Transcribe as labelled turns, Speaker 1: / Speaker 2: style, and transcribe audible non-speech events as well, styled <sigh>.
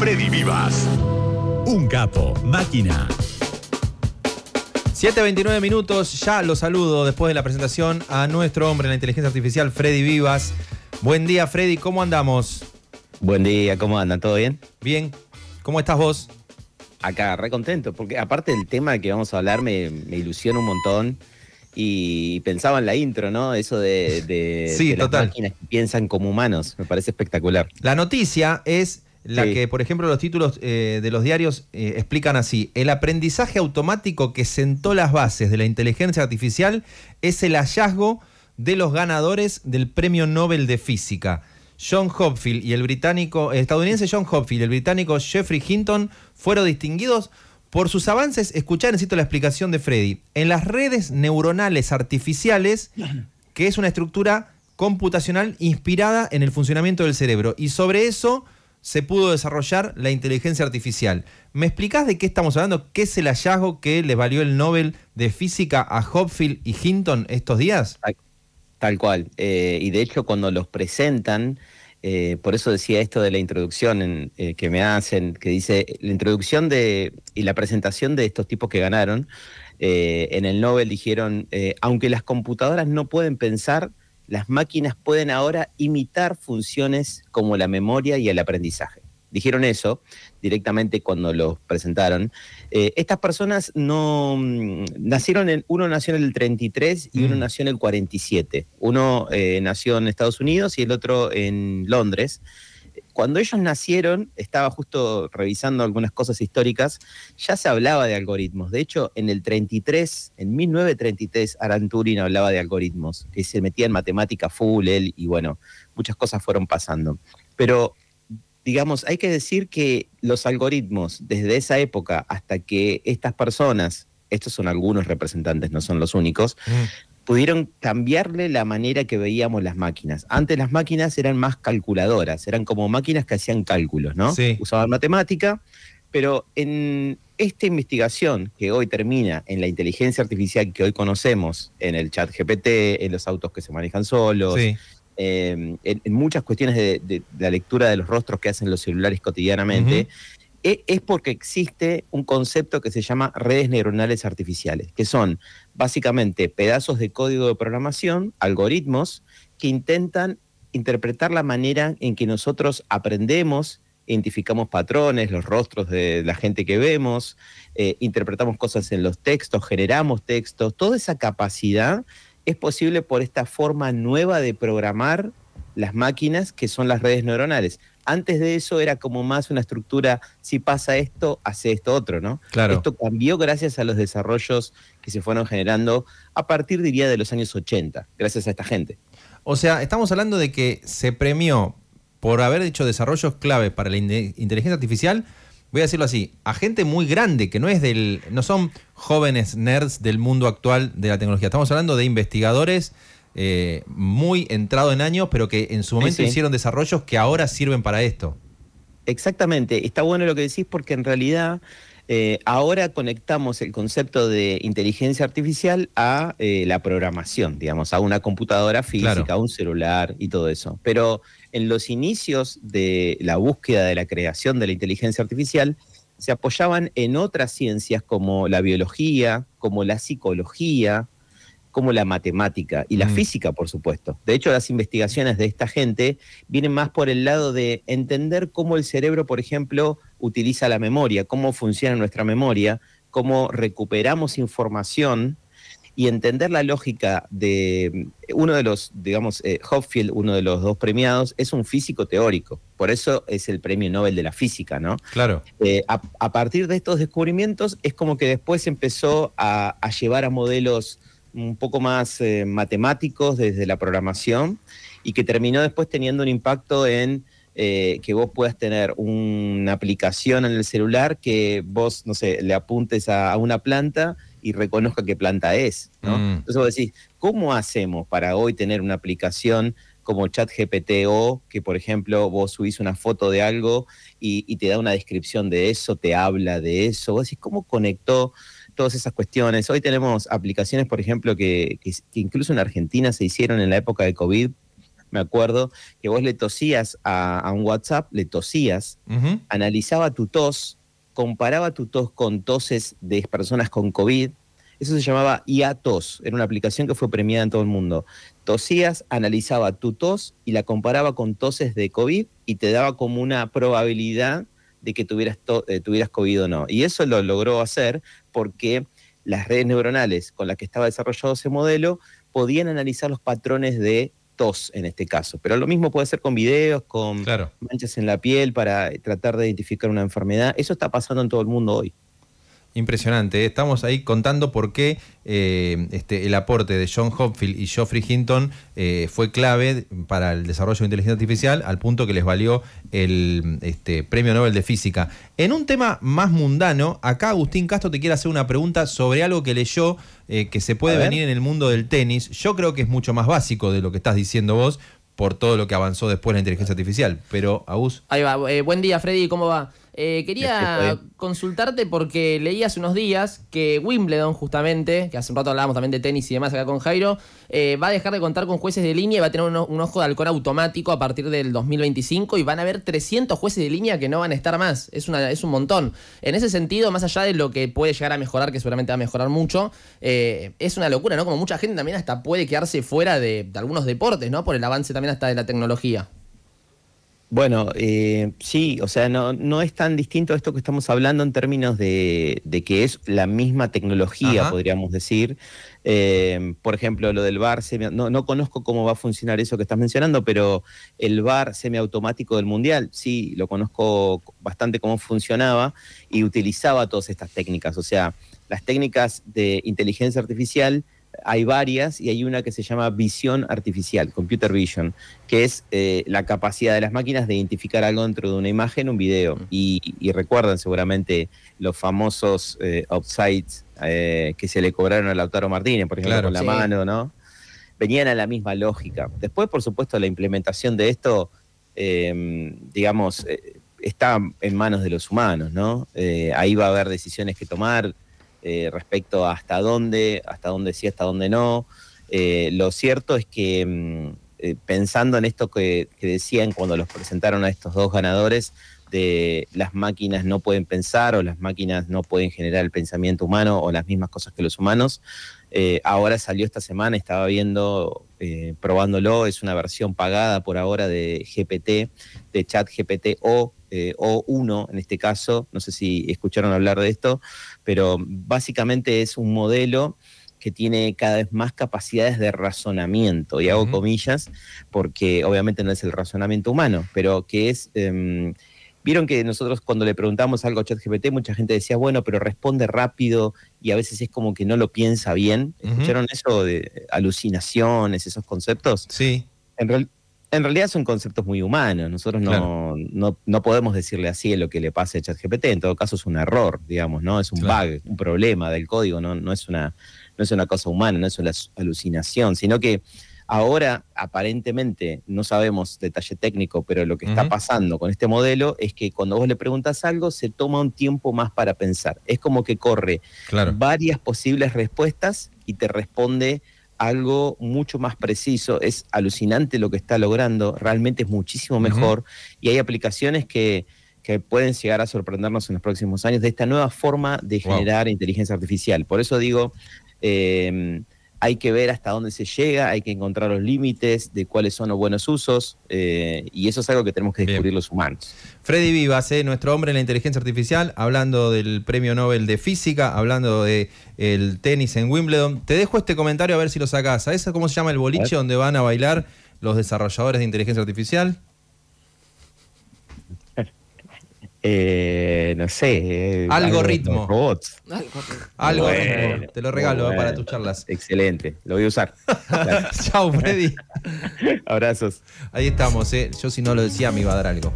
Speaker 1: Freddy Vivas. Un capo, máquina. 7.29 minutos, ya lo saludo después de la presentación a nuestro hombre en la inteligencia artificial, Freddy Vivas. Buen día, Freddy, ¿cómo andamos? Buen día, ¿cómo andan? ¿Todo bien?
Speaker 2: Bien, ¿cómo estás vos? Acá, re contento, porque aparte del tema que vamos a hablar me, me ilusiona un montón y pensaba en la intro, ¿no? Eso de, las máquinas que piensan como humanos, me parece espectacular.
Speaker 1: La noticia es la que, por ejemplo, los títulos eh, de los diarios eh, explican así. El aprendizaje automático que sentó las bases de la inteligencia artificial es el hallazgo de los ganadores del Premio Nobel de Física. John Hopfield y el británico, estadounidense John Hopfield y el británico Jeffrey Hinton fueron distinguidos por sus avances, escuchar, necesito la explicación de Freddy, en las redes neuronales artificiales, que es una estructura computacional inspirada en el funcionamiento del cerebro. Y sobre eso se pudo desarrollar la inteligencia artificial. ¿Me explicás de qué estamos hablando? ¿Qué es el hallazgo que les valió el Nobel de Física a Hopfield y Hinton estos días? Tal cual. Eh, y
Speaker 2: de hecho, cuando los presentan, eh, por eso decía esto de la introducción eh, que me hacen, que dice la introducción de, y la presentación de estos tipos que ganaron. en el Nobel dijeron, aunque las computadoras no pueden pensar, las máquinas pueden ahora imitar funciones como la memoria y el aprendizaje. Dijeron eso directamente cuando lo presentaron. Eh, estas personas no mm, nacieron uno nació en el 33 y uno mm. nació en el 47. Uno eh, nació en Estados Unidos y el otro en Londres. Cuando ellos nacieron, estaba justo revisando algunas cosas históricas, ya se hablaba de algoritmos. De hecho, en el 33, en 1933, Alan Turing hablaba de algoritmos, que se metía en matemática full, él, y bueno, muchas cosas fueron pasando. Pero digamos, hay que decir que los algoritmos desde esa época hasta que estas personas, estos son algunos representantes, no son los únicos, mm pudieron cambiarle la manera que veíamos las máquinas. Antes las máquinas eran más calculadoras, eran como máquinas que hacían cálculos, ¿no? Usaban matemática, pero en esta investigación que hoy termina en la inteligencia artificial que hoy conocemos, en el chat GPT, en los autos que se manejan solos, eh, en, muchas cuestiones de, la lectura de los rostros que hacen los celulares cotidianamente, e, es porque existe un concepto que se llama redes neuronales artificiales, que son básicamente pedazos de código de programación, algoritmos, que intentan interpretar la manera en que nosotros aprendemos, identificamos patrones, los rostros de la gente que vemos, eh, interpretamos cosas en los textos, generamos textos, toda esa capacidad es posible por esta forma nueva de programar las máquinas, que son las redes neuronales. Antes de eso era como más una estructura, si pasa esto, hace esto otro, ¿no? Claro. Esto cambió gracias a los desarrollos que se fueron generando a partir, diría, de los años 80, gracias a esta gente.
Speaker 1: O sea, estamos hablando de que se premió por haber hecho desarrollos clave para la inteligencia artificial, voy a decirlo así, a gente muy grande, que no es del, no son jóvenes nerds del mundo actual de la tecnología. Estamos hablando de investigadores eh, muy entrado en años, pero que en su momento hicieron desarrollos que ahora sirven para esto. Exactamente,
Speaker 2: está bueno lo que decís porque en realidad eh, ahora conectamos el concepto de inteligencia artificial a eh, la programación, digamos, a una computadora física, a un celular y todo eso. Pero en los inicios de la búsqueda de la creación de la inteligencia artificial, se apoyaban en otras ciencias como la biología, como la psicología, como la matemática y la mm. física, por supuesto. De hecho, las investigaciones de esta gente vienen más por el lado de entender cómo el cerebro, por ejemplo, utiliza la memoria, cómo funciona nuestra memoria, cómo recuperamos información y entender la lógica de uno de los, digamos, eh, Hopfield, uno de los dos premiados, es un físico teórico, por eso es el premio Nobel de la física, ¿no? Claro. Eh, a, partir de estos descubrimientos es como que después empezó a llevar a modelos un poco más eh, matemáticos desde la programación y que terminó después teniendo un impacto en eh, que vos puedas tener una aplicación en el celular que vos, no sé, le apuntes a, una planta y reconozca qué planta es. ¿no? Mm. Entonces vos decís, ¿cómo hacemos para hoy tener una aplicación como ChatGPT o que, por ejemplo, vos subís una foto de algo y, y, te da una descripción de eso, te habla de eso? Vos decís, ¿cómo conectó todas esas cuestiones. Hoy tenemos aplicaciones, por ejemplo, que, incluso en Argentina se hicieron en la época de COVID. Me acuerdo que vos le tosías a, un WhatsApp, le tosías, analizaba tu tos, comparaba tu tos con toses de personas con COVID. Eso se llamaba IA Tos, era una aplicación que fue premiada en todo el mundo. Tosías, analizaba tu tos y la comparaba con toses de COVID y te daba como una probabilidad de que tuvieras, eh, tuvieras COVID o no. Y eso lo logró hacer porque las redes neuronales con las que estaba desarrollado ese modelo podían analizar los patrones de tos en este caso. Pero lo mismo puede ser con videos, con manchas en la piel para tratar de identificar
Speaker 1: una enfermedad. Eso está pasando en todo el mundo hoy. Impresionante. ¿eh? Estamos ahí contando por qué eh, este, el aporte de John Hopfield y Geoffrey Hinton eh, fue clave para el desarrollo de inteligencia artificial, al punto que les valió el este, premio Nobel de Física. En un tema más mundano, acá Agustín Castro te quiere hacer una pregunta sobre algo que leyó que se puede venir en el mundo del tenis. Yo creo que es mucho más básico de lo que estás diciendo vos, por todo lo que avanzó después la inteligencia artificial. Pero, Agus.
Speaker 2: Ahí va. buen día, Freddy. ¿Cómo va? Eh, quería este consultarte porque leí hace unos días que Wimbledon, justamente, que hace un rato hablábamos también de tenis y demás acá con Jairo, eh, va a dejar de contar con jueces de línea y va a tener un, ojo de halcón automático a partir del 2025 y van a haber 300 jueces de línea que no van a estar más. Es, una, es un montón. En ese sentido, más allá de lo que puede llegar a mejorar, que seguramente va a mejorar mucho, eh, es una locura, ¿no? Como mucha gente también hasta puede quedarse fuera de algunos deportes, ¿no? Por el avance
Speaker 1: también hasta de la tecnología.
Speaker 2: Bueno, eh, sí, o sea, no, no es tan distinto esto que estamos hablando en términos de, que es la misma tecnología, podríamos decir. Eh, por ejemplo, lo del VAR, no, no conozco cómo va a funcionar eso que estás mencionando, pero el VAR semiautomático del Mundial, sí, lo conozco bastante cómo funcionaba y utilizaba todas estas técnicas, o sea, las técnicas de inteligencia artificial hay varias y hay una que se llama visión artificial, computer vision, que es eh, la capacidad de las máquinas de identificar algo dentro de una imagen, un video. Y, recuerdan seguramente los famosos eh, eh, que se le cobraron a Lautaro Martínez, por ejemplo, con la mano, ¿no? Venían a la misma lógica. Después, por supuesto, la implementación de esto, em, digamos, eh, está en manos de los humanos, ¿no? ahí va a haber decisiones que tomar eh, respecto a hasta dónde, hasta dónde sí, hasta dónde no. Eh, lo cierto es que mm, eh, pensando en esto que, que, decían cuando los presentaron a estos dos ganadores, de las máquinas no pueden pensar o las máquinas no pueden generar el pensamiento humano o las mismas cosas que los humanos. ahora salió esta semana, estaba viendo, probándolo, es una versión pagada por ahora de GPT, de chat GPT o eh, o uno, en este caso, no sé si escucharon hablar de esto, pero básicamente es un modelo que tiene cada vez más capacidades de razonamiento, y hago comillas, porque obviamente no es el razonamiento humano, pero que es... Em, vieron que nosotros cuando le preguntamos algo a ChatGPT, mucha gente decía, bueno, pero responde rápido y a veces es como que no lo piensa bien. ¿Escucharon eso de alucinaciones, esos conceptos? Sí. En, realidad en realidad son conceptos muy humanos. Nosotros no, podemos decirle así lo que le pasa a ChatGPT. En todo caso, es un error, digamos, ¿no? Es un bug, un problema del código, no, no, es una, no es una cosa humana, no es una alucinación, sino que ahora aparentemente no sabemos detalle técnico, pero lo que está pasando con este modelo es que cuando vos le preguntas algo, se toma un tiempo más para pensar. Es como que corre varias posibles respuestas y te responde algo mucho más preciso. Es alucinante lo que está logrando, realmente es muchísimo mejor y hay aplicaciones que, pueden llegar a sorprendernos en los próximos años de esta nueva forma de generar inteligencia artificial. Por eso digo, eh, hay que ver hasta dónde se llega, hay que encontrar los límites de cuáles son los buenos usos, eh, y eso es algo que tenemos que descubrir los humanos.
Speaker 1: Freddy Vivas, eh, nuestro hombre en la inteligencia artificial, hablando del premio Nobel de Física, hablando del tenis en Wimbledon. Te dejo este comentario a ver si lo sacas. ¿Sabes cómo se llama el boliche donde van a bailar los desarrolladores de inteligencia artificial?
Speaker 2: Eh, no sé. Eh, algo, ritmo. Robots.
Speaker 1: Algo, Te lo regalo eh, para tus charlas. Excelente. Lo voy a usar. <laughs> Chao, Freddy. Abrazos. Ahí estamos. Eh. Yo, si no lo decía, me iba a dar algo.